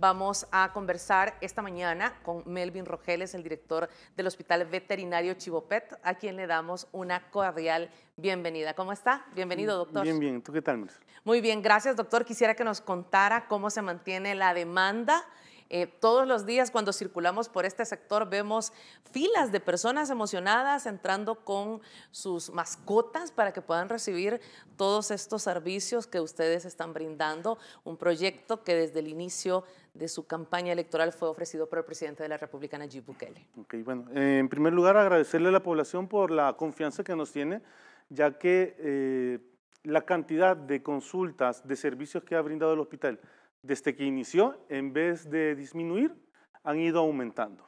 Vamos a conversar esta mañana con Melvin Rogeles, el director del Hospital Veterinario Chivopet, a quien le damos una cordial bienvenida. ¿Cómo está? Bienvenido, doctor. Bien, bien. ¿Tú qué tal, Melvin? Muy bien, gracias, doctor. Quisiera que nos contara cómo se mantiene la demanda. Eh, todos los días cuando circulamos por este sector vemos filas de personas emocionadas entrando con sus mascotas para que puedan recibir todos estos servicios que ustedes están brindando. Un proyecto que desde el inicio de su campaña electoral fue ofrecido por el presidente de la República, Nayib Bukele. bueno, en primer lugar agradecerle a la población por la confianza que nos tiene, ya que eh, la cantidad de consultas, de servicios que ha brindado el hospital desde que inició, en vez de disminuir, han ido aumentando.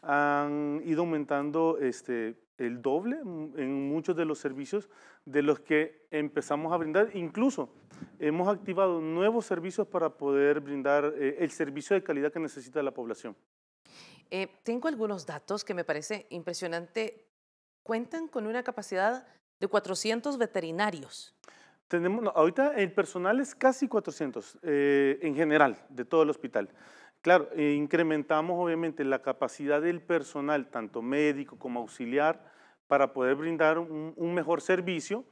Han ido aumentando este, el doble en muchos de los servicios de los que empezamos a brindar. Incluso hemos activado nuevos servicios para poder brindar eh, el servicio de calidad que necesita la población. Eh, tengo algunos datos que me parece impresionante. Cuentan con una capacidad de 400 veterinarios. Tenemos, ahorita el personal es casi 400 eh, en general de todo el hospital. Claro, e incrementamos obviamente la capacidad del personal, tanto médico como auxiliar, para poder brindar un, mejor servicio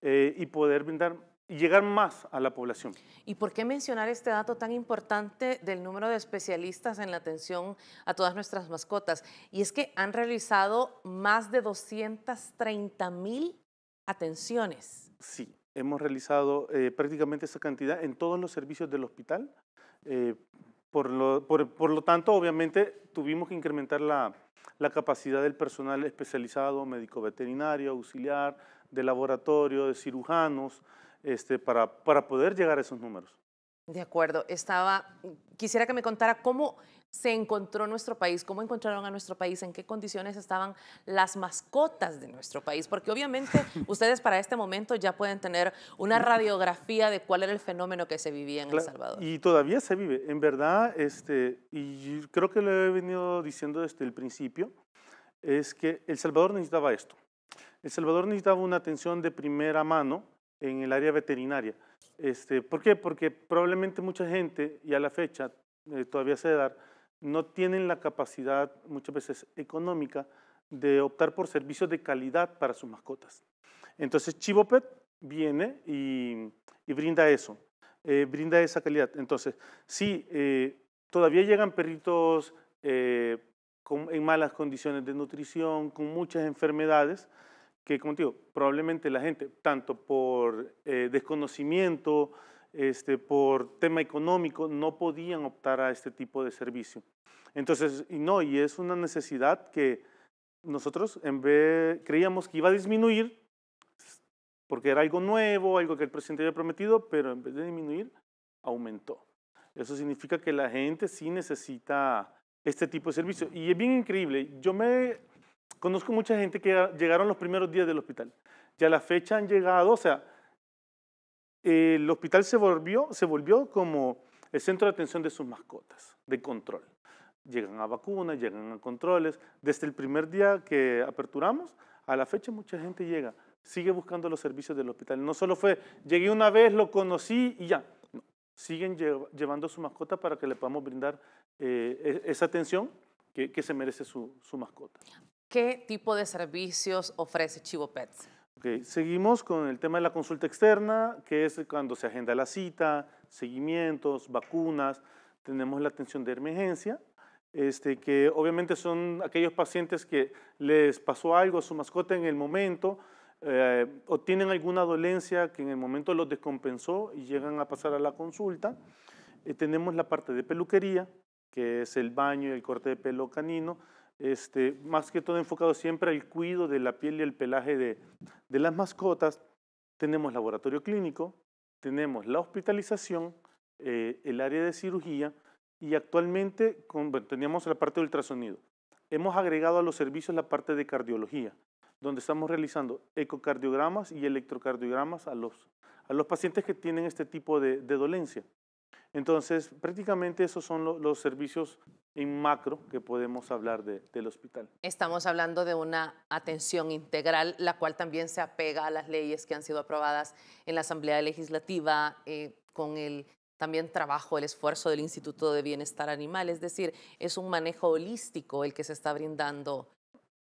eh, y poder brindar llegar más a la población. ¿Y por qué mencionar este dato tan importante del número de especialistas en la atención a todas nuestras mascotas? Y es que han realizado más de 230 mil atenciones. Sí, hemos realizado eh, prácticamente esa cantidad en todos los servicios del hospital. Eh, por lo, tanto, obviamente, tuvimos que incrementar la, capacidad del personal especializado, médico veterinario, auxiliar, de laboratorio, de cirujanos, este, para, para poder llegar a esos números. De acuerdo, estaba, quisiera que me contara cómo, se encontró nuestro país, cómo encontraron a nuestro país, en qué condiciones estaban las mascotas de nuestro país, porque obviamente ustedes para este momento ya pueden tener una radiografía de cuál era el fenómeno que se vivía en El Salvador. Y todavía se vive, en verdad, este, y creo que lo he venido diciendo desde el principio, es que El Salvador necesitaba esto. El Salvador necesitaba una atención de primera mano en el área veterinaria. Este, ¿Por qué? Porque probablemente mucha gente, y a la fecha eh, todavía se da, no tienen la capacidad muchas veces económica de optar por servicios de calidad para sus mascotas. Entonces Chivopet viene y, brinda eso, eh, brinda esa calidad. Entonces, sí, eh, todavía llegan perritos eh, en malas condiciones de nutrición, con muchas enfermedades, que como te digo, probablemente la gente, tanto por desconocimiento, este, por tema económico, no podían optar a este tipo de servicio. Entonces, y no, y es una necesidad que nosotros en creíamos que iba a disminuir, porque era algo nuevo, algo que el presidente había prometido, pero en vez de disminuir, aumentó. Eso significa que la gente sí necesita este tipo de servicio. Y es bien increíble. Yo me conozco mucha gente que llegaron los primeros días del hospital. Ya la fecha han llegado, o sea, el hospital se volvió, se volvió como el centro de atención de sus mascotas, de control. Llegan a vacunas, llegan a controles. Desde el primer día que aperturamos, a la fecha mucha gente llega, sigue buscando los servicios del hospital. No solo fue, llegué una vez, lo conocí y ya. siguen llevando su mascota para que le podamos brindar eh, e, esa atención que, se merece su mascota. ¿Qué tipo de servicios ofrece Chivo Pets? Seguimos con el tema de la consulta externa, que es cuando se agenda la cita, seguimientos, vacunas, tenemos la atención de emergencia, este, que obviamente son aquellos pacientes que les pasó algo a su mascota en el momento eh, o tienen alguna dolencia que en el momento los descompensó y llegan a pasar a la consulta. Eh, tenemos la parte de peluquería, que es el baño y el corte de pelo canino, este, más que todo enfocado siempre al cuidado de la piel y el pelaje de, las mascotas, tenemos laboratorio clínico, tenemos la hospitalización, eh, el área de cirugía y actualmente teníamos la parte de ultrasonido. Hemos agregado a los servicios la parte de cardiología, donde estamos realizando ecocardiogramas y electrocardiogramas a los, a los pacientes que tienen este tipo de dolencia. Entonces, prácticamente esos son los servicios en macro que podemos hablar del hospital. Estamos hablando de una atención integral, la cual también se apega a las leyes que han sido aprobadas en la Asamblea Legislativa eh, con el también trabajo, el esfuerzo del Instituto de Bienestar Animal, es decir, es un manejo holístico el que se está brindando.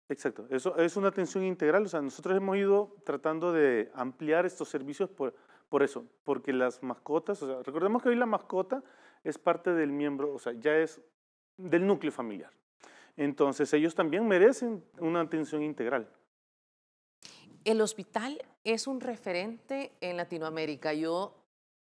Exacto, eso es una atención integral, o sea, nosotros hemos ido tratando de ampliar estos servicios por, por eso, porque las mascotas, o sea, recordemos que hoy la mascota es parte del miembro, o sea, ya es del núcleo familiar. Entonces, ellos también merecen una atención integral. El hospital es un referente en Latinoamérica. Yo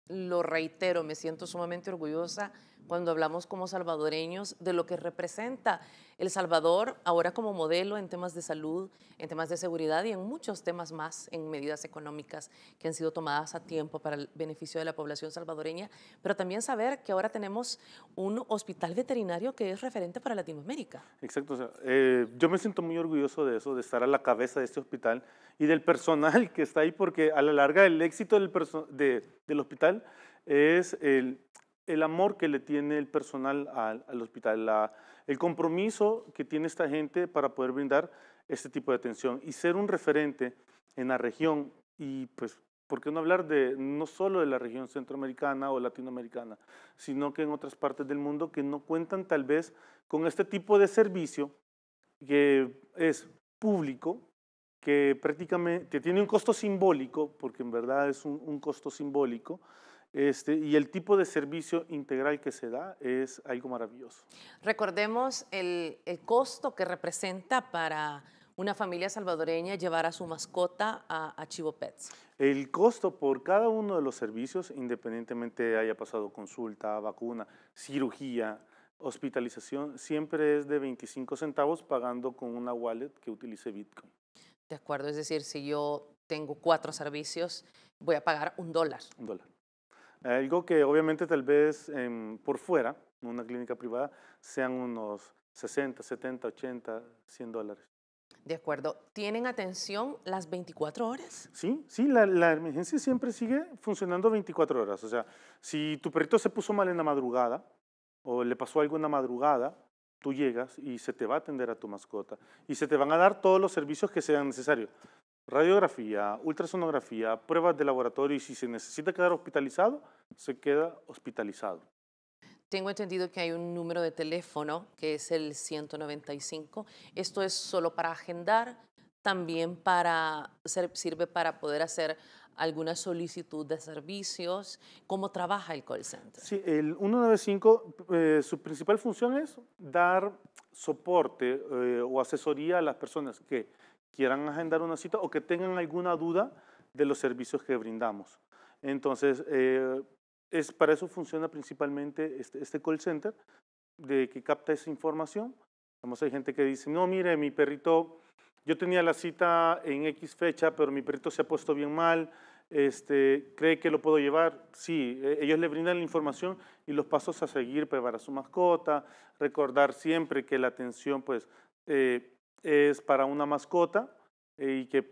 lo reitero, me siento sumamente orgullosa cuando hablamos como salvadoreños de lo que representa El Salvador ahora como modelo en temas de salud, en temas de seguridad y en muchos temas más, en medidas económicas que han sido tomadas a tiempo para el beneficio de la población salvadoreña, pero también saber que ahora tenemos un hospital veterinario que es referente para Latinoamérica. Exacto, eh, yo me siento muy orgulloso de eso, de estar a la cabeza de este hospital y del personal que está ahí, porque a la larga el éxito del, del hospital es el el amor que le tiene el personal al, hospital, el compromiso que tiene esta gente para poder brindar este tipo de atención y ser un referente en la región y pues, ¿por qué no hablar de no solo de la región centroamericana o latinoamericana, sino que en otras partes del mundo que no cuentan tal vez con este tipo de servicio que es público, que prácticamente tiene un costo simbólico, porque en verdad es un costo simbólico, este, y el tipo de servicio integral que se da es algo maravilloso. Recordemos el, costo que representa para una familia salvadoreña llevar a su mascota a, Chivo Pets? El costo por cada uno de los servicios, independientemente haya pasado consulta, vacuna, cirugía, hospitalización, siempre es de 25 centavos pagando con una wallet que utilice Bitcoin. De acuerdo, es decir, si yo tengo cuatro servicios, voy a pagar un dólar. Un dólar. Algo que obviamente tal vez em, por fuera, en una clínica privada, sean unos 60, 70, 80, 100 dólares. De acuerdo. ¿Tienen atención las 24 horas? Sí, sí, la, la, emergencia siempre sigue funcionando 24 horas. O sea, si tu perrito se puso mal en la madrugada o le pasó algo en la madrugada, tú llegas y se te va a atender a tu mascota y se te van a dar todos los servicios que sean necesarios radiografía, ultrasonografía, pruebas de laboratorio y si se necesita quedar hospitalizado, se queda hospitalizado. Tengo entendido que hay un número de teléfono que es el 195. Esto es solo para agendar, también para sirve para poder hacer alguna solicitud de servicios. ¿Cómo trabaja el call center? Sí, el 195, eh, su principal función es dar soporte eh, o asesoría a las personas que quieran agendar una cita o que tengan alguna duda de los servicios que brindamos. Entonces, eh, es, para eso funciona principalmente este, este, call center, de que capta esa información. Vamos, hay gente que dice, no, mire, mi perrito, yo tenía la cita en X fecha, pero mi perrito se ha puesto bien mal, este, ¿cree que lo puedo llevar? Sí, e, ellos le brindan la información y los pasos a seguir para su mascota, recordar siempre que la atención, pues, eh, es para una mascota eh, y que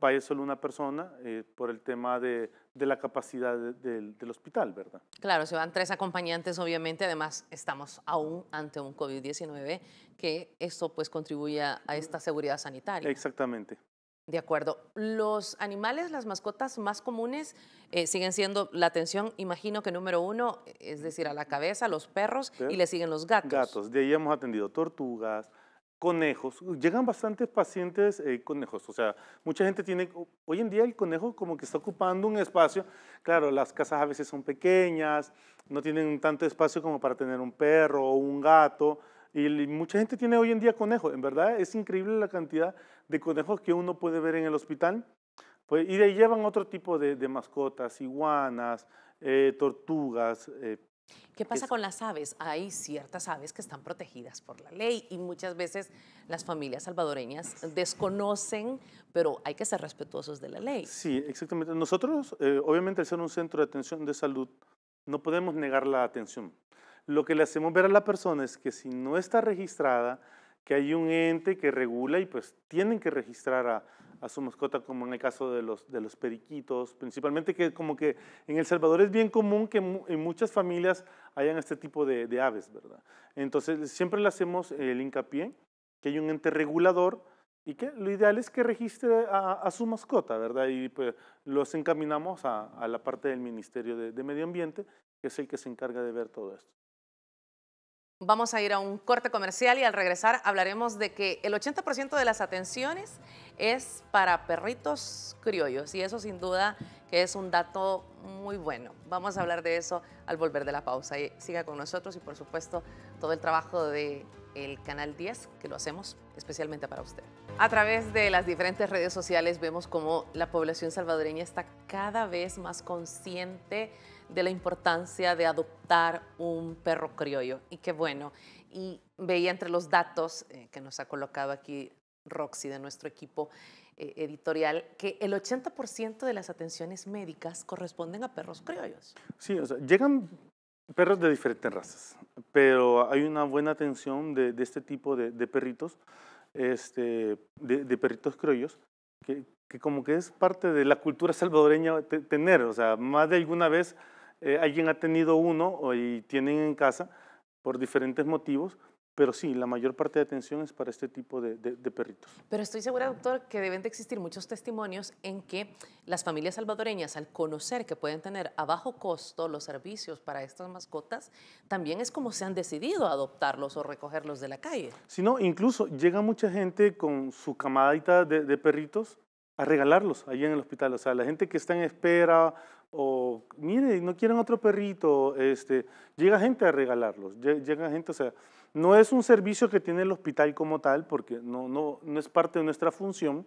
vaya solo una persona eh, por el tema de, de la capacidad del hospital, ¿verdad? Claro, se van tres acompañantes, obviamente, además estamos aún ante un COVID-19 que esto pues contribuye a esta seguridad sanitaria. Exactamente. De acuerdo. Los animales, las mascotas más comunes eh, siguen siendo la atención, imagino que número uno, es decir, a la cabeza, los perros y le siguen los gatos. Gatos, de ahí hemos atendido tortugas, conejos, uh, llegan bastantes pacientes eh, conejos, o sea, mucha gente tiene, hoy en día el conejo como que está ocupando un espacio, claro, las casas a veces son pequeñas, no tienen tanto espacio como para tener un perro o un gato, y mucha gente tiene hoy en día conejos, en verdad es increíble la cantidad de conejos que uno puede ver en el hospital, pues, y de ahí llevan otro tipo de, mascotas, iguanas, eh, tortugas, eh, ¿Qué pasa con las aves? Hay ciertas aves que están protegidas por la ley y muchas veces las familias salvadoreñas desconocen, pero hay que ser respetuosos de la ley. Sí, exactamente. Nosotros, eh, obviamente, al ser un centro de atención de salud, no podemos negar la atención. Lo que le hacemos ver a la persona es que si no está registrada, que hay un ente que regula y pues tienen que registrar a, a su mascota, como en el caso de los, de los periquitos, principalmente que como que en El Salvador es bien común que en muchas familias hayan este tipo de, aves, ¿verdad? Entonces siempre le hacemos el hincapié que hay un ente regulador y que lo ideal es que registre a, su mascota, ¿verdad? Y pues los encaminamos a, la parte del Ministerio de Medio Ambiente, que es el que se encarga de ver todo esto. Vamos a ir a un corte comercial y al regresar hablaremos de que el 80% de las atenciones es para perritos criollos y eso sin duda que es un dato muy bueno. Vamos a hablar de eso al volver de la pausa. Y eh, siga con nosotros y por supuesto todo el trabajo de el Canal 10, que lo hacemos especialmente para usted. A través de las diferentes redes sociales vemos cómo la población salvadoreña está cada vez más consciente de la importancia de adoptar un perro criollo. Y qué bueno. Y veía entre los datos eh, que nos ha colocado aquí Roxy de nuestro equipo eh, editorial que el 80% de las atenciones médicas corresponden a perros criollos. Sí, o sea, llegan perros de diferentes razas, pero hay una buena atención de, este tipo de, perritos, este, de, perritos criollos, que, que, como que es parte de la cultura salvadoreña tener, o sea, más de alguna vez eh, alguien ha tenido uno y tienen en casa por diferentes motivos, pero sí, la mayor parte de atención es para este tipo de, perritos. Pero estoy segura, doctor, que deben de existir muchos testimonios en que las familias salvadoreñas, al conocer que pueden tener a bajo costo los servicios para estas mascotas, también es como se han decidido adoptarlos o recogerlos de la calle. Si no, incluso llega mucha gente con su camadita de perritos a regalarlos ahí en el hospital. O sea, la gente que está en espera o, mire, no quieren otro perrito, este, llega gente a regalarlos, llega gente, o sea, no es un servicio que tiene el hospital como tal, porque no, no, no es parte de nuestra función,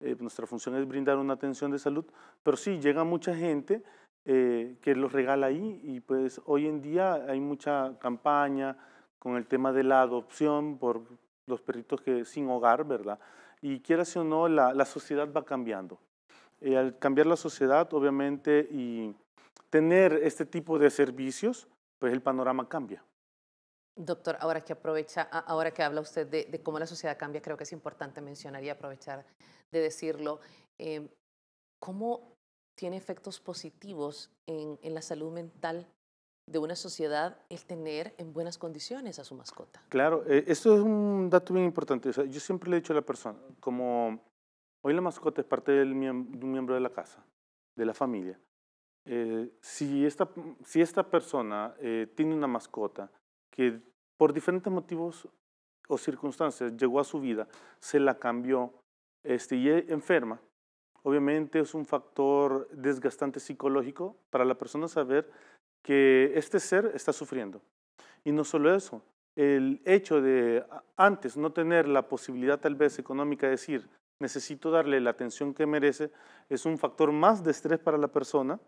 eh, nuestra función es brindar una atención de salud, pero sí llega mucha gente eh, que los regala ahí y pues hoy en día hay mucha campaña con el tema de la adopción por los perritos que sin hogar, ¿verdad? y si o no, la, la sociedad va cambiando. Eh, al cambiar la sociedad, obviamente, y tener este tipo de servicios, pues el panorama cambia. Doctor, ahora que aprovecha, ahora que habla usted de, de cómo la sociedad cambia, creo que es importante mencionar y aprovechar de decirlo. Eh, ¿Cómo tiene efectos positivos en, en la salud mental de una sociedad el tener en buenas condiciones a su mascota. Claro, e, esto es un dato bien importante. yo siempre le he dicho a la persona, como hoy la mascota es parte del de un miembro de la casa, de la familia, eh, si, esta, si esta persona eh, tiene una mascota que por diferentes motivos o circunstancias llegó a su vida, se la cambió este, y enferma, obviamente es un factor desgastante psicológico para la persona saber que este ser está sufriendo. Y no solo eso, el hecho de antes no tener la posibilidad tal vez económica de decir, necesito darle la atención que merece, es un factor más de estrés para la persona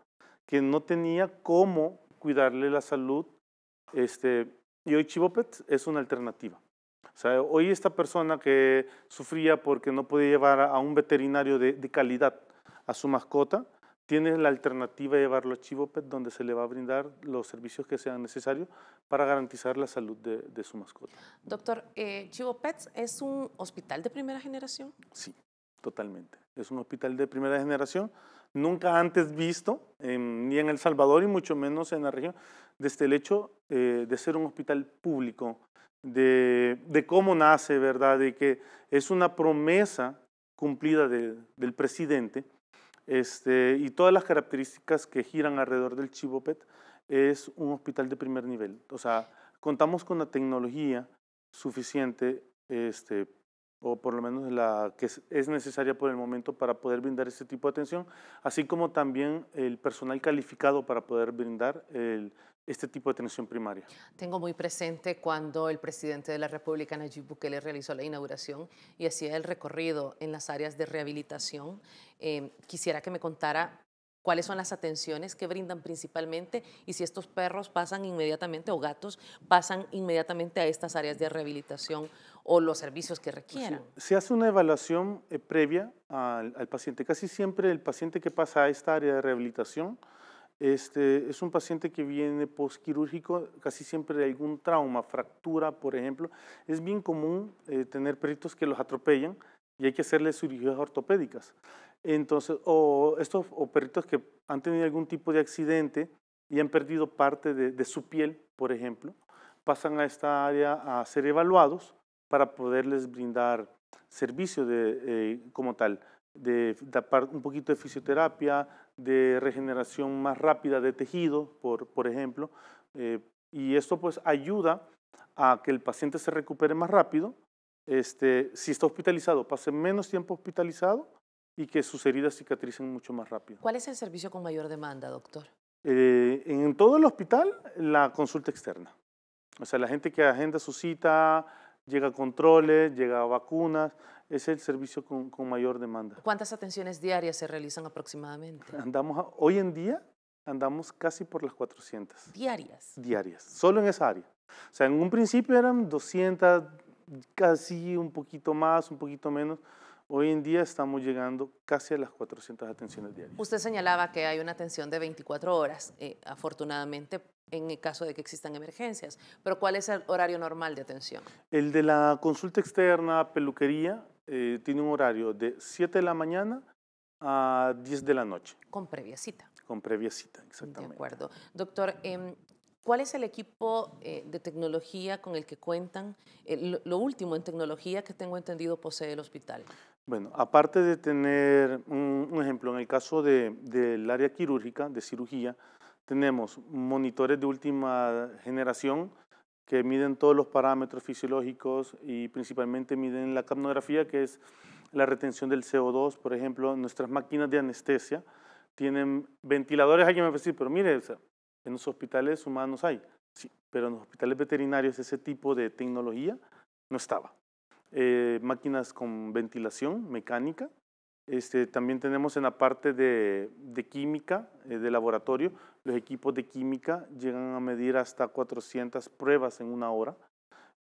que no tenía cómo cuidarle la salud. Este, y hoy Chivopet es una alternativa. O sea, hoy esta persona que sufría porque no podía llevar a un veterinario de calidad a su mascota, tiene la alternativa de llevarlo a Chivopet, donde se le va a brindar los servicios que sean necesarios para garantizar la salud de, su mascota. Doctor, Chivo eh, Chivopet es un hospital de primera generación. Sí, totalmente. Es un hospital de primera generación, nunca antes visto, em, ni en El Salvador y mucho menos en la región, desde el hecho eh, de ser un hospital público, de, cómo nace, ¿verdad? De que es una promesa cumplida del presidente este, y todas las características que giran alrededor del Chivopet es un hospital de primer nivel. O sea, contamos con la tecnología suficiente, este, o por lo menos la que es necesaria por el momento para poder brindar este tipo de atención, así como también el personal calificado para poder brindar el este tipo de atención primaria. Tengo muy presente cuando el presidente de la República, Nayib Bukele, realizó la inauguración y hacía el recorrido en las áreas de rehabilitación. Em, quisiera que me contara cuáles son las atenciones que brindan principalmente y si estos perros pasan inmediatamente o gatos pasan inmediatamente a estas áreas de rehabilitación o los servicios que requieran. se hace una evaluación eh, previa al, paciente. Casi siempre el paciente que pasa a esta área de rehabilitación este, es un paciente que viene postquirúrgico, casi siempre de algún trauma, fractura, por ejemplo. Es bien común eh, tener perritos que los atropellan y hay que hacerles cirugías ortopédicas. Entonces, o estos o perritos que han tenido algún tipo de accidente y han perdido parte de, su piel, por ejemplo, pasan a esta área a ser evaluados para poderles brindar servicio de, eh, como tal de, un poquito de fisioterapia, de regeneración más rápida de tejido, por, ejemplo, eh, y esto pues ayuda a que el paciente se recupere más rápido, este, si está hospitalizado, pase menos tiempo hospitalizado y que sus heridas cicatricen mucho más rápido. ¿Cuál es el servicio con mayor demanda, doctor? Eh, en todo el hospital, la consulta externa. O sea, la gente que agenda su cita, llega controles, llega vacunas, es el servicio con, mayor demanda. ¿Cuántas atenciones diarias se realizan aproximadamente? Andamos, hoy en día andamos casi por las 400. ¿Diarias? Diarias, solo en esa área. O sea, en un principio eran 200, casi un poquito más, un poquito menos, Hoy en día estamos llegando casi a las 400 atenciones diarias. Usted señalaba que hay una atención de 24 horas, eh, afortunadamente, en el caso de que existan emergencias. Pero ¿cuál es el horario normal de atención? El de la consulta externa, peluquería, eh, tiene un horario de 7 de la mañana a 10 de la noche. Con previa cita. Con previa cita, exactamente. De acuerdo. Doctor, em, ¿Cuál es el equipo eh, de tecnología con el que cuentan? lo, último en tecnología que tengo entendido posee el hospital. Bueno, aparte de tener un, ejemplo, en el caso del área quirúrgica, de cirugía, tenemos monitores de última generación que miden todos los parámetros fisiológicos y principalmente miden la capnografía, que es la retención del CO2, por ejemplo, nuestras máquinas de anestesia tienen ventiladores, alguien me va a decir, pero mire, en los hospitales humanos hay, sí, pero en los hospitales veterinarios ese tipo de tecnología no estaba. Eh, máquinas con ventilación mecánica. Este, también tenemos en la parte de, química, eh, de laboratorio, los equipos de química llegan a medir hasta 400 pruebas en una hora.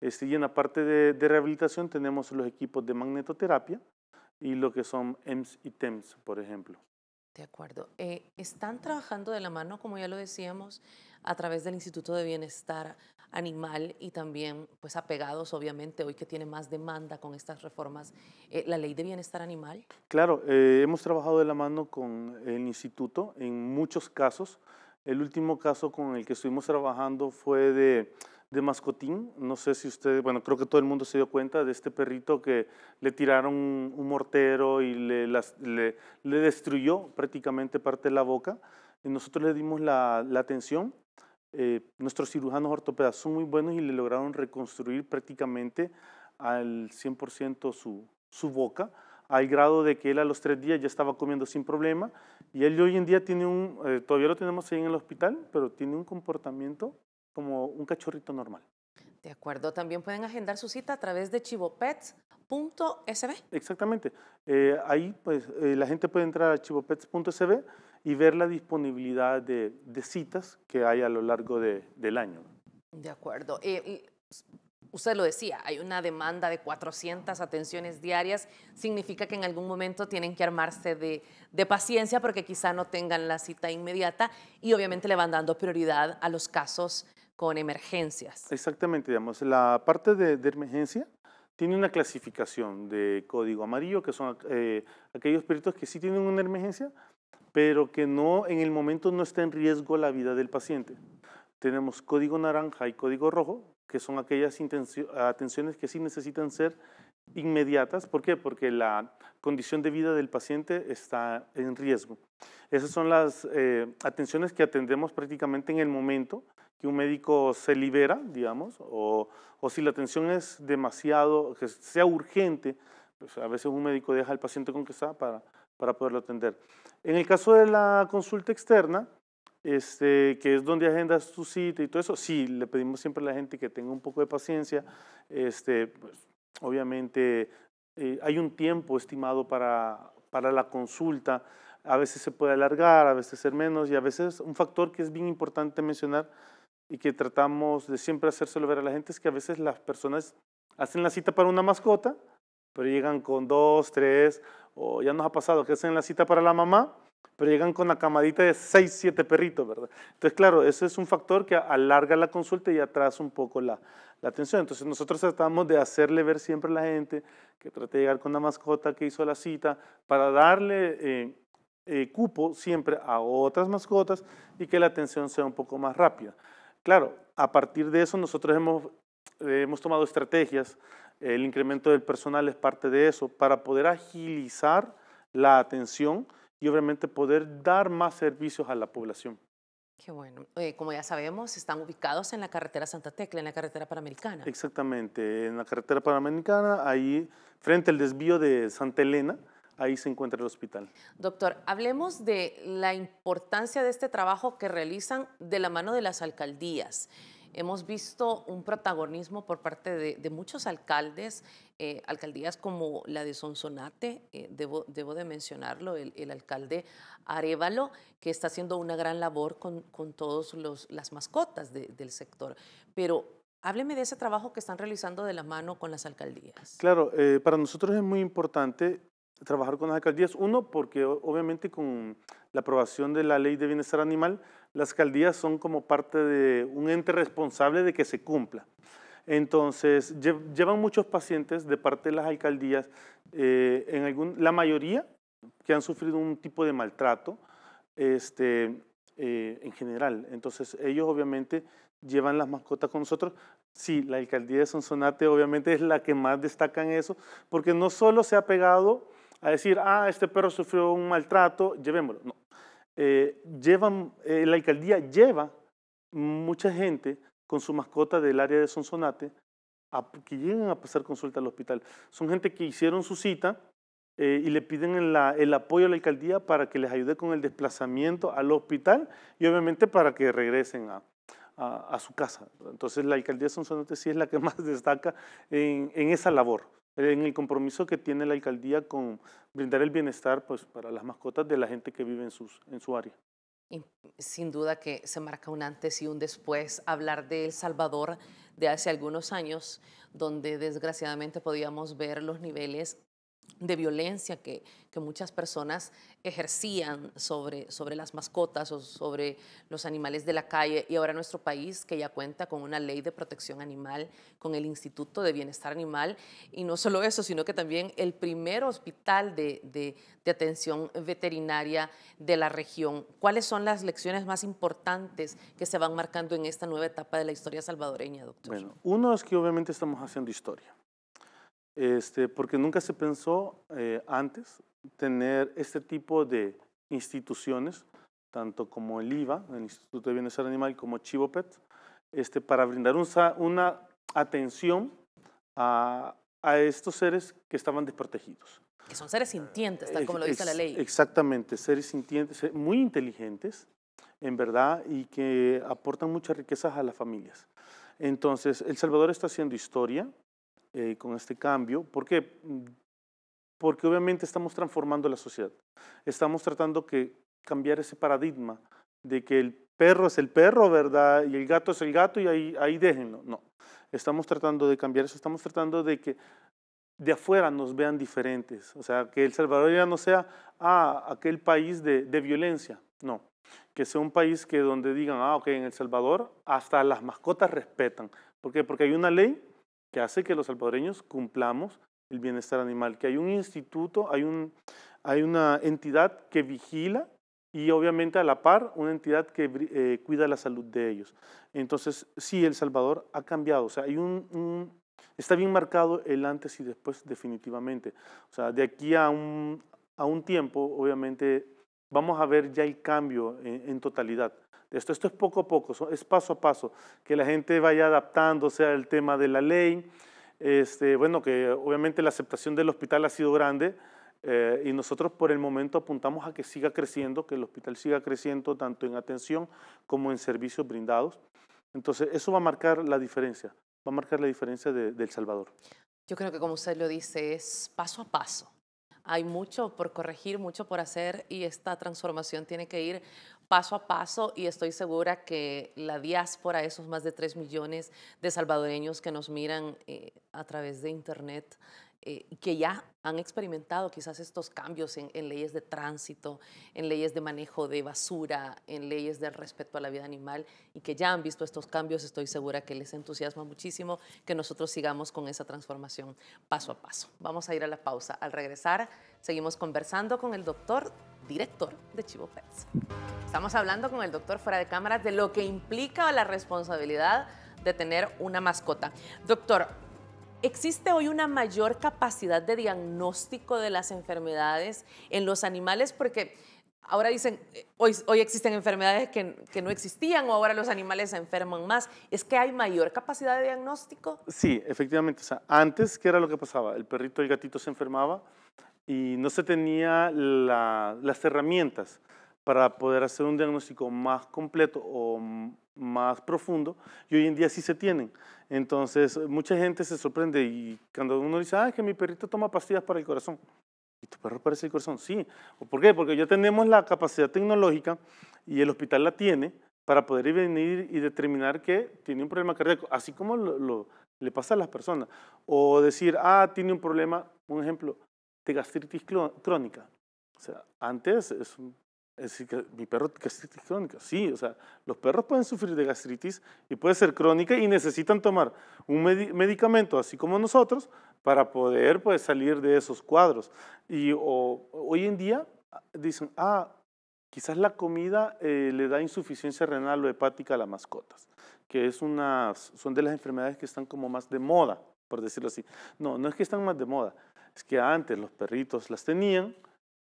Este, y en la parte de, rehabilitación tenemos los equipos de magnetoterapia y lo que son EMS y TEMS, por ejemplo. De acuerdo. Eh, están trabajando de la mano, como ya lo decíamos, a través del Instituto de Bienestar animal y también pues apegados obviamente hoy que tiene más demanda con estas reformas eh, la ley de bienestar animal? Claro, eh, hemos trabajado de la mano con el instituto en muchos casos. El último caso con el que estuvimos trabajando fue de, mascotín. No sé si ustedes, bueno, creo que todo el mundo se dio cuenta de este perrito que le tiraron un, mortero y le, le, destruyó prácticamente parte de la boca. Y nosotros le dimos la, la atención eh, nuestros cirujanos ortopedas son muy buenos y le lograron reconstruir prácticamente al 100% su, su boca, al grado de que él a los tres días ya estaba comiendo sin problema y él hoy en día tiene un, eh, todavía lo tenemos ahí en el hospital, pero tiene un comportamiento como un cachorrito normal. De acuerdo, también pueden agendar su cita a través de chivopets.sb. Exactamente, eh, ahí pues la gente puede entrar a chivopets.sb y ver la disponibilidad de, citas que hay a lo largo de, del año. De acuerdo. Eh, usted lo decía, hay una demanda de 400 atenciones diarias, significa que en algún momento tienen que armarse de, de, paciencia porque quizá no tengan la cita inmediata y obviamente le van dando prioridad a los casos con emergencias. Exactamente, digamos, la parte de, emergencia tiene una clasificación de código amarillo, que son eh, aquellos peritos que sí tienen una emergencia, pero que no en el momento no está en riesgo la vida del paciente. Tenemos código naranja y código rojo, que son aquellas atenciones que sí necesitan ser inmediatas. ¿Por qué? Porque la condición de vida del paciente está en riesgo. Esas son las eh, atenciones que atendemos prácticamente en el momento que un médico se libera, digamos, o, o si la atención es demasiado, que sea urgente, pues a veces un médico deja al paciente con que está para, para poderlo atender. En el caso de la consulta externa, este, que es donde agendas tu cita y todo eso, sí, le pedimos siempre a la gente que tenga un poco de paciencia. Este, pues, obviamente eh, hay un tiempo estimado para, para la consulta. A veces se puede alargar, a veces ser menos y a veces un factor que es bien importante mencionar y que tratamos de siempre hacérselo ver a la gente es que a veces las personas hacen la cita para una mascota, pero llegan con dos, tres, o ya nos ha pasado que hacen la cita para la mamá, pero llegan con la camadita de 6, 7 perritos, ¿verdad? Entonces, claro, ese es un factor que alarga la consulta y atrasa un poco la, atención. Entonces, nosotros tratamos de hacerle ver siempre a la gente que trate de llegar con la mascota que hizo la cita para darle... Eh, eh, cupo siempre a otras mascotas y que la atención sea un poco más rápida. Claro, a partir de eso nosotros hemos, hemos tomado estrategias el incremento del personal es parte de eso, para poder agilizar la atención y obviamente poder dar más servicios a la población. Qué bueno. Eh, como ya sabemos, están ubicados en la carretera Santa Tecla, en la carretera Panamericana. Exactamente, en la carretera Panamericana, ahí frente al desvío de Santa Elena, ahí se encuentra el hospital. Doctor, hablemos de la importancia de este trabajo que realizan de la mano de las alcaldías. Hemos visto un protagonismo por parte de, muchos alcaldes, eh, alcaldías como la de Sonsonate, eh, debo, de mencionarlo, el, alcalde Arevalo, que está haciendo una gran labor con, todas las mascotas del sector. Pero Hábleme de ese trabajo que están realizando de la mano con las alcaldías. Claro, eh, para nosotros es muy importante trabajar con las alcaldías. Uno, porque obviamente con la aprobación de la ley de bienestar animal, las alcaldías son como parte de un ente responsable de que se cumpla. Entonces, llevan muchos pacientes de parte de las alcaldías, eh, en algún, la mayoría que han sufrido un tipo de maltrato este, eh, en general. Entonces, ellos obviamente llevan las mascotas con nosotros. Sí, la alcaldía de Sonsonate obviamente es la que más destaca en eso, porque no solo se ha pegado a decir, ah, este perro sufrió un maltrato, llevémoslo. No. Eh, eh, la alcaldía lleva mucha gente con su mascota del área de Sonsonate que llegan a pasar consulta al hospital. Son gente que hicieron su cita eh, y le piden el, apoyo a la alcaldía para que les ayude con el desplazamiento al hospital y obviamente para que regresen a, su casa. Entonces la alcaldía de Sonsonate sí es la que más destaca en esa labor en el compromiso que tiene la alcaldía con brindar el bienestar pues, para las mascotas de la gente que vive en, en su área. Y sin duda que se marca un antes y un después hablar de El Salvador de hace algunos años, donde desgraciadamente podíamos ver los niveles de violencia que, muchas personas ejercían sobre, sobre las mascotas o sobre los animales de la calle. Y ahora nuestro país, que ya cuenta con una ley de protección animal, con el Instituto de Bienestar Animal, y no solo eso, sino que también el primer hospital de, de, atención veterinaria de la región. ¿Cuáles son las lecciones más importantes que se van marcando en esta nueva etapa de la historia salvadoreña, doctor? Bueno, uno es que obviamente estamos haciendo historia este, porque nunca se pensó eh, antes tener este tipo de instituciones, tanto como el IVA, el Instituto de Bienestar Animal, como Chivopet, este, para brindar una atención a, a estos seres que estaban desprotegidos. Que son seres sintientes, tal como lo dice la ley. Exactamente, seres sintientes, eh, muy inteligentes, en verdad, y que aportan muchas riquezas a las familias. Entonces, El Salvador está haciendo historia, eh, con este cambio. ¿Por qué? Mm, porque obviamente estamos transformando la sociedad. Estamos tratando de cambiar ese paradigma de que el perro es el perro, ¿verdad? Y el gato es el gato y ahí, ahí déjenlo. No, estamos tratando de cambiar eso, estamos tratando de que de afuera nos vean diferentes. O sea, que El Salvador ya no sea ah, aquel país de, de violencia, no. Que sea un país que donde digan, ah, ok, en El Salvador hasta las mascotas respetan. ¿Por qué? Porque hay una ley que hace que los salvadoreños cumplamos el bienestar animal, que hay un instituto, hay, un, hay una entidad que vigila y obviamente a la par una entidad que eh, cuida la salud de ellos. Entonces, sí, El Salvador ha cambiado, o sea, hay un, está bien marcado el antes y después definitivamente. O sea, de aquí a un, a un tiempo, obviamente, vamos a ver ya el cambio en totalidad esto. es poco a poco, es paso a paso, que la gente vaya adaptándose al tema de la ley. Este, bueno, que obviamente la aceptación del hospital ha sido grande eh, y nosotros por el momento apuntamos a que siga creciendo, que el hospital siga creciendo tanto en atención como en servicios brindados. Entonces, eso va a marcar la diferencia, va a marcar la diferencia del de El Salvador. Yo creo que como usted lo dice, es paso a paso. Hay mucho por corregir, mucho por hacer y esta transformación tiene que ir paso a paso y estoy segura que la diáspora, esos más de 3 millones de salvadoreños que nos miran eh, a través de Internet, eh, que ya han experimentado quizás estos cambios en, en, leyes de tránsito, en leyes de manejo de basura, en leyes del respeto a la vida animal y que ya han visto estos cambios, estoy segura que les entusiasma muchísimo que nosotros sigamos con esa transformación paso a paso. Vamos a ir a la pausa. Al regresar, seguimos conversando con el doctor director de Chivo Pets. Estamos hablando con el doctor fuera de cámara de lo que implica la responsabilidad de tener una mascota. Doctor, ¿Existe hoy una mayor capacidad de diagnóstico de las enfermedades en los animales? Porque ahora dicen, eh, hoy, existen enfermedades que, no existían o ahora los animales se enferman más. ¿Es que hay mayor capacidad de diagnóstico? Sí, efectivamente. antes, ¿qué era lo que pasaba? El perrito el gatito se enfermaba y no se tenía las herramientas para poder hacer un diagnóstico más completo o más profundo y hoy en día sí se tienen. Entonces, mucha gente se sorprende y cuando uno dice, ah, es que mi perrito toma pastillas para el corazón. ¿Y tu perro parece el corazón? Sí. ¿Por qué? Porque ya tenemos la capacidad tecnológica y el hospital la tiene para poder venir y determinar que tiene un problema cardíaco, así como le pasa a las personas. O decir, ah, tiene un problema, un ejemplo, de gastritis crónica. O sea, antes es un es decir, mi perro gastritis crónica. Sí, o sea, los perros pueden sufrir de gastritis y puede ser crónica y necesitan tomar un medicamento, así como nosotros, para poder pues, salir de esos cuadros. Y hoy en día ah, dicen, ah, quizás la comida eh, le da insuficiencia renal o hepática a las mascotas, que es una, son de las enfermedades que están como más de moda, por decirlo así. No, no es que están más de moda, es que antes los perritos las tenían,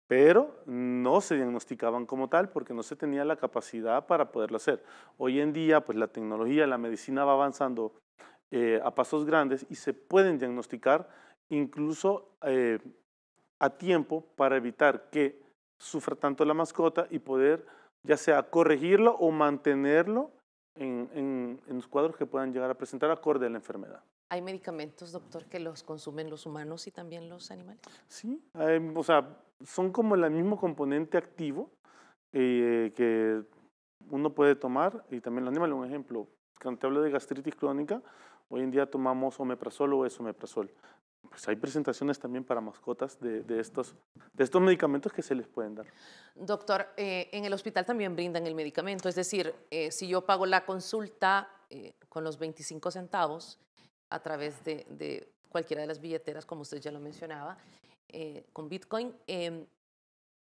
pero no se diagnosticaban como tal porque no se tenía la capacidad para poderlo hacer. Hoy en día, pues la tecnología, la medicina va avanzando eh, a pasos grandes y se pueden diagnosticar incluso eh, a tiempo para evitar que sufra tanto la mascota y poder ya sea corregirlo o mantenerlo en, en, en los cuadros que puedan llegar a presentar acorde a la enfermedad. ¿Hay medicamentos, doctor, que los consumen los humanos y también los animales? Sí, o sea, son como el mismo componente activo eh, que uno puede tomar, y también los animales, un ejemplo, cuando te hablo de gastritis crónica, hoy en día tomamos omeprazol o esomeprazol. Pues hay presentaciones también para mascotas de, estos, de estos medicamentos que se les pueden dar. Doctor, eh, en el hospital también brindan el medicamento, es decir, eh, si yo pago la consulta con los 25 centavos a través de, de cualquiera de las billeteras, como usted ya lo mencionaba, eh, con Bitcoin, em,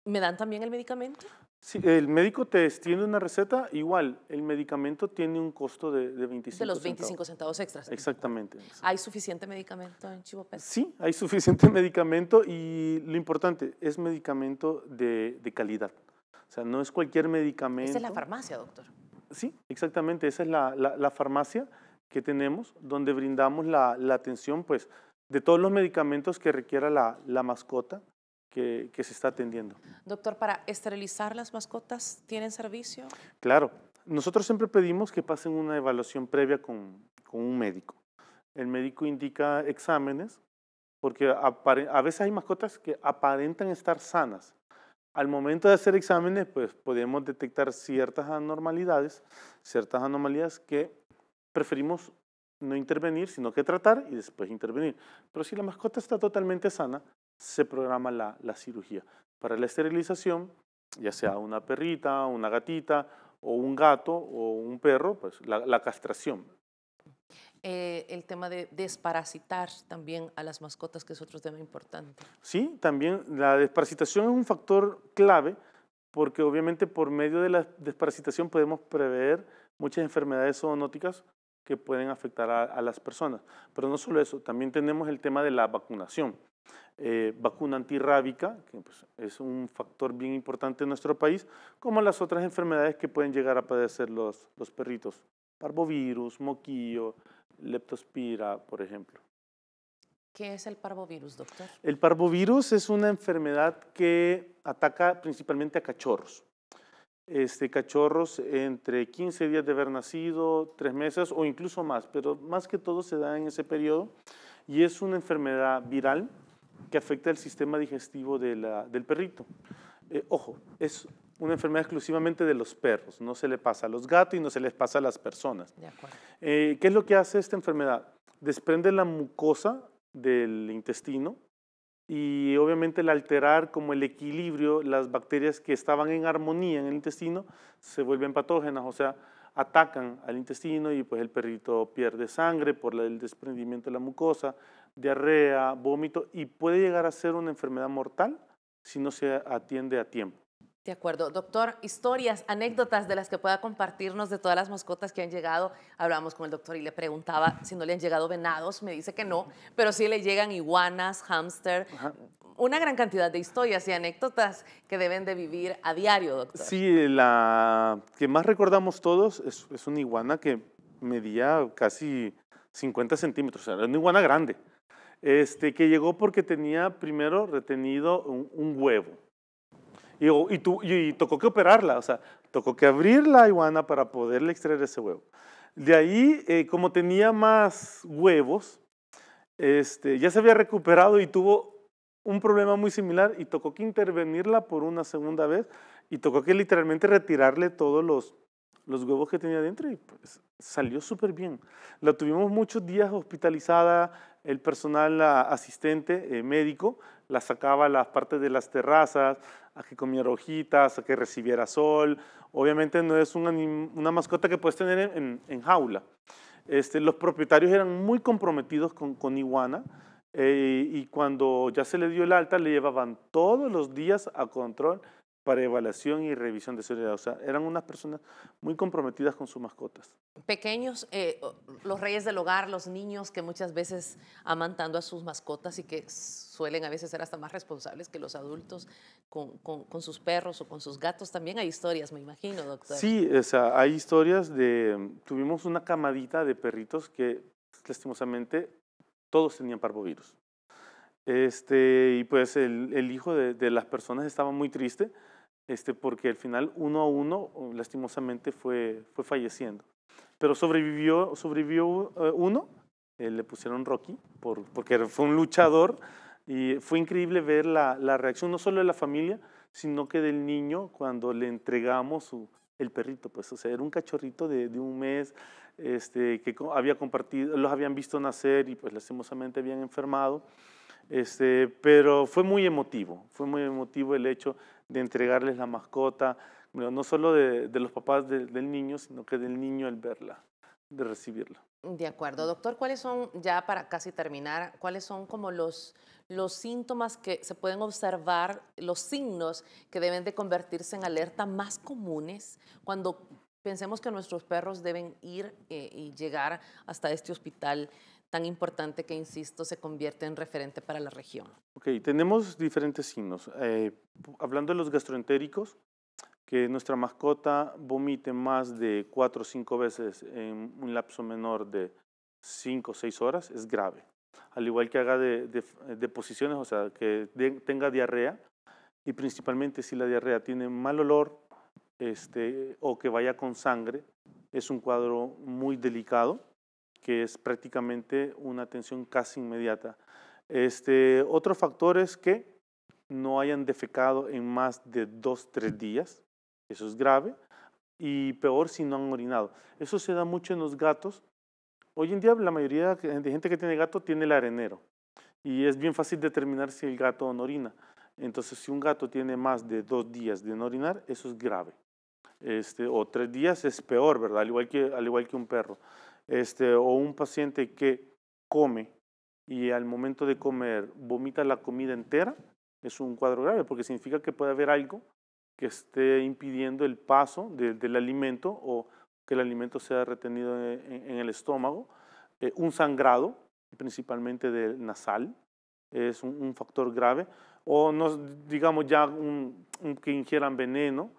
¿me dan también el medicamento? Sí, el médico te extiende una receta, igual, el medicamento tiene un costo de, de 25 De los 25 centavos, extras. Exactamente. ¿Hay suficiente medicamento en Chivopet? Sí, hay suficiente medicamento y lo importante, es medicamento de, calidad. O sea, no es cualquier medicamento. Esa es la farmacia, doctor. Sí, exactamente, esa es la, farmacia que tenemos, donde brindamos la, la atención, pues, de todos los medicamentos que requiera la, mascota que, se está atendiendo. Doctor, ¿para esterilizar las mascotas tienen servicio? Claro. Nosotros siempre pedimos que pasen una evaluación previa con, un médico. El médico indica exámenes, porque a veces hay mascotas que aparentan estar sanas, al momento de hacer exámenes, pues podemos detectar ciertas anormalidades, ciertas anomalías que preferimos no intervenir, sino que tratar y después intervenir. Pero si la mascota está totalmente sana, se programa la, cirugía. Para la esterilización, ya sea una perrita, una gatita, o un gato, o un perro, pues la, castración. Eh, el tema de desparasitar también a las mascotas, que es otro tema importante. Sí, también la desparasitación es un factor clave porque obviamente por medio de la desparasitación podemos prever muchas enfermedades zoonóticas que pueden afectar a, las personas. Pero no solo eso, también tenemos el tema de la vacunación. Eh, vacuna antirrábica, que pues, es un factor bien importante en nuestro país, como las otras enfermedades que pueden llegar a padecer los, los perritos. Parvovirus, moquillo, leptospira, por ejemplo. ¿Qué es el parvovirus, doctor? El parvovirus es una enfermedad que ataca principalmente a cachorros este, cachorros entre 15 días de haber nacido, 3 meses o incluso más, pero más que todo se da en ese periodo y es una enfermedad viral que afecta el sistema digestivo del perrito. Eh, ojo, es una enfermedad exclusivamente de los perros, no se le pasa a los gatos y no se les pasa a las personas. Eh, ¿Qué es lo que hace esta enfermedad? Desprende la mucosa del intestino, y obviamente el alterar como el equilibrio, las bacterias que estaban en armonía en el intestino se vuelven patógenas, o sea, atacan al intestino y pues el perrito pierde sangre por el desprendimiento de la mucosa, diarrea, vómito y puede llegar a ser una enfermedad mortal si no se atiende a tiempo. De acuerdo, doctor, historias, anécdotas de las que pueda compartirnos de todas las mascotas que han llegado. Hablamos con el doctor y le preguntaba si no le han llegado venados, me dice que no, pero sí le llegan iguanas, hámster, una gran cantidad de historias y anécdotas que deben de vivir a diario, doctor. Sí, la que más recordamos todos es, una iguana que medía casi 50 centímetros, era una iguana grande, este, que llegó porque tenía primero retenido un huevo Oh, y, tocó que operarla, o sea, tocó que abrir la iguana para poderle extraer ese huevo. De ahí, eh, como tenía más huevos, este, ya se había recuperado y tuvo un problema muy similar y tocó que intervenirla por una segunda vez y tocó que literalmente retirarle todos los, huevos que tenía dentro y pues, salió súper bien. La tuvimos muchos días hospitalizada, el personal asistente eh, médico la sacaba a las partes de las terrazas, a que comiera hojitas, a que recibiera sol. Obviamente no es una, mascota que puedes tener en, jaula. Este, los propietarios eran muy comprometidos con, Iguana eh, y cuando ya se le dio el alta le llevaban todos los días a control para evaluación y revisión de seguridad. O sea, eran unas personas muy comprometidas con sus mascotas. Pequeños, eh, los reyes del hogar, los niños que muchas veces amantando a sus mascotas y que suelen a veces ser hasta más responsables que los adultos con, con, sus perros o con sus gatos. También hay historias, me imagino, doctor. Sí, o sea, hay historias de... Tuvimos una camadita de perritos que, lastimosamente, todos tenían parvovirus. Este, y pues el, hijo de, de las personas estaba muy triste este, porque al final uno a uno, uh, lastimosamente, fue, fue falleciendo. Pero sobrevivió, sobrevivió eh, uno, eh, le pusieron Rocky, por, porque fue un luchador, y fue increíble ver la, la, reacción, no solo de la familia, sino que del niño cuando le entregamos su, el perrito, pues, o sea, era un cachorrito de, de un mes, este, que había compartido, los habían visto nacer y pues lastimosamente habían enfermado. Este, pero fue muy emotivo, fue muy emotivo el hecho de entregarles la mascota, no solo de, los papás del niño, sino que del niño al verla, de recibirla. De acuerdo. Doctor, ¿cuáles son, ya para casi terminar, cuáles son como los, los síntomas que se pueden observar, los signos que deben de convertirse en alerta más comunes cuando pensemos que nuestros perros deben ir eh, y llegar hasta este hospital tan importante que, insisto, se convierte en referente para la región. Ok, tenemos diferentes signos. Eh, hablando de los gastroentéricos, que nuestra mascota vomite más de cuatro o cinco veces en un lapso menor de cinco o seis horas es grave. Al igual que haga deposiciones, de, o sea, que tenga diarrea, y principalmente si la diarrea tiene mal olor este, o que vaya con sangre, es un cuadro muy delicado que es prácticamente una atención casi inmediata. Este, otro factor es que no hayan defecado en más de dos, tres días, eso es grave, y peor si no han orinado. Eso se da mucho en los gatos. Hoy en día la mayoría de gente que tiene gato tiene el arenero y es bien fácil determinar si el gato no orina. Entonces, si un gato tiene más de dos días de no orinar, eso es grave. Este, o tres días es peor, ¿verdad? Al igual que, al igual que un perro este, o un paciente que come y al momento de comer vomita la comida entera, es un cuadro grave, porque significa que puede haber algo que esté impidiendo el paso del alimento o que el alimento sea retenido en, el estómago. Eh, un sangrado, principalmente del nasal, es un, factor grave. O nos digamos ya que ingieran veneno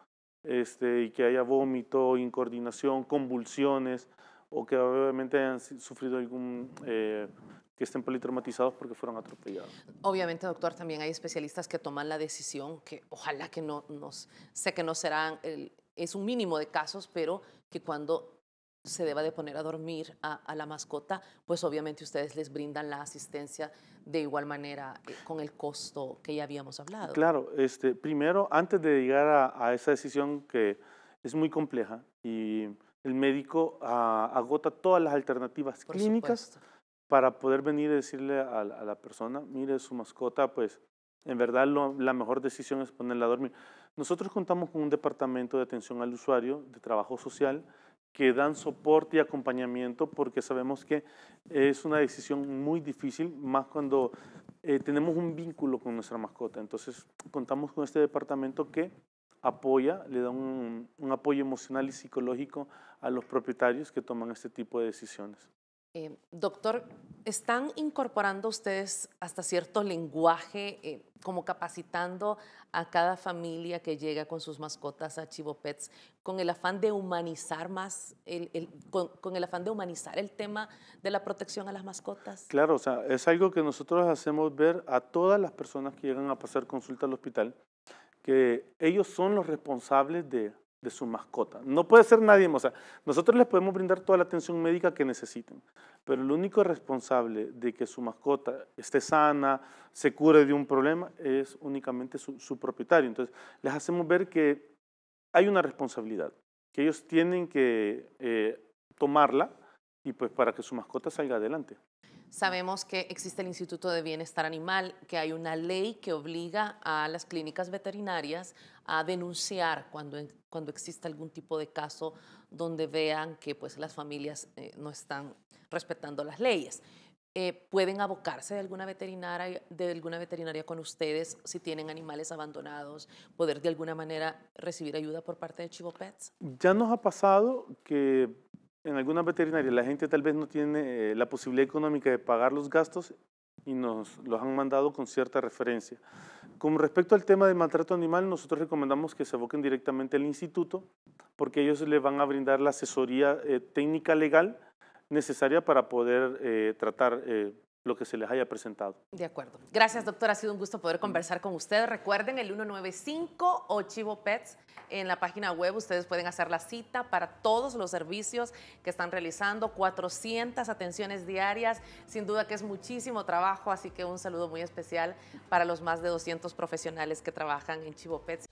este, y que haya vómito, incoordinación, convulsiones, o que obviamente han sufrido algún... Eh, que estén politraumatizados porque fueron atropellados. Obviamente, doctor, también hay especialistas que toman la decisión que ojalá que no nos... Sé que no serán... es un mínimo de casos, pero que cuando se deba de poner a dormir a, la mascota, pues obviamente ustedes les brindan la asistencia de igual manera eh, con el costo que ya habíamos hablado. Claro, este, primero, antes de llegar a, a, esa decisión que es muy compleja y el médico ah, agota todas las alternativas clínicas para poder venir y decirle a, la persona, mire, su mascota, pues en verdad la mejor decisión es ponerla a dormir. Nosotros contamos con un departamento de atención al usuario, de trabajo social, que dan soporte y acompañamiento porque sabemos que es una decisión muy difícil, más cuando eh, tenemos un vínculo con nuestra mascota. Entonces, contamos con este departamento que apoya, le da un, apoyo emocional y psicológico a los propietarios que toman este tipo de decisiones. Eh, doctor, ¿están incorporando ustedes hasta cierto lenguaje, eh, como capacitando a cada familia que llega con sus mascotas a Chivopets Pets, con el afán de humanizar más, con, con, el afán de humanizar el tema de la protección a las mascotas? Claro, o sea, es algo que nosotros hacemos ver a todas las personas que llegan a pasar consulta al hospital, que ellos son los responsables de, su mascota. No puede ser nadie O sea, nosotros les podemos brindar toda la atención médica que necesiten, pero el único responsable de que su mascota esté sana, se cure de un problema, es únicamente su, propietario. Entonces, les hacemos ver que hay una responsabilidad, que ellos tienen que eh, tomarla y pues para que su mascota salga adelante. Sabemos que existe el Instituto de Bienestar Animal, que hay una ley que obliga a las clínicas veterinarias a denunciar cuando, cuando exista algún tipo de caso donde vean que pues, las familias eh, no están respetando las leyes. Eh, pueden abocarse de alguna, veterinaria, de alguna veterinaria con ustedes si tienen animales abandonados, poder de alguna manera recibir ayuda por parte de Chivo Pets? Ya nos ha pasado que en algunas veterinarias la gente tal vez no tiene eh, la posibilidad económica de pagar los gastos y nos los han mandado con cierta referencia. Con respecto al tema de maltrato animal, nosotros recomendamos que se aboquen directamente al instituto porque ellos le van a brindar la asesoría eh, técnica legal necesaria para poder eh, tratar lo que se les haya presentado. De acuerdo. Gracias, doctor. Ha sido un gusto poder conversar con ustedes. Recuerden el 195 o Chivo Pets en la página web. Ustedes pueden hacer la cita para todos los servicios que están realizando, 400 atenciones diarias. Sin duda que es muchísimo trabajo, así que un saludo muy especial para los más de 200 profesionales que trabajan en Chivo Pets.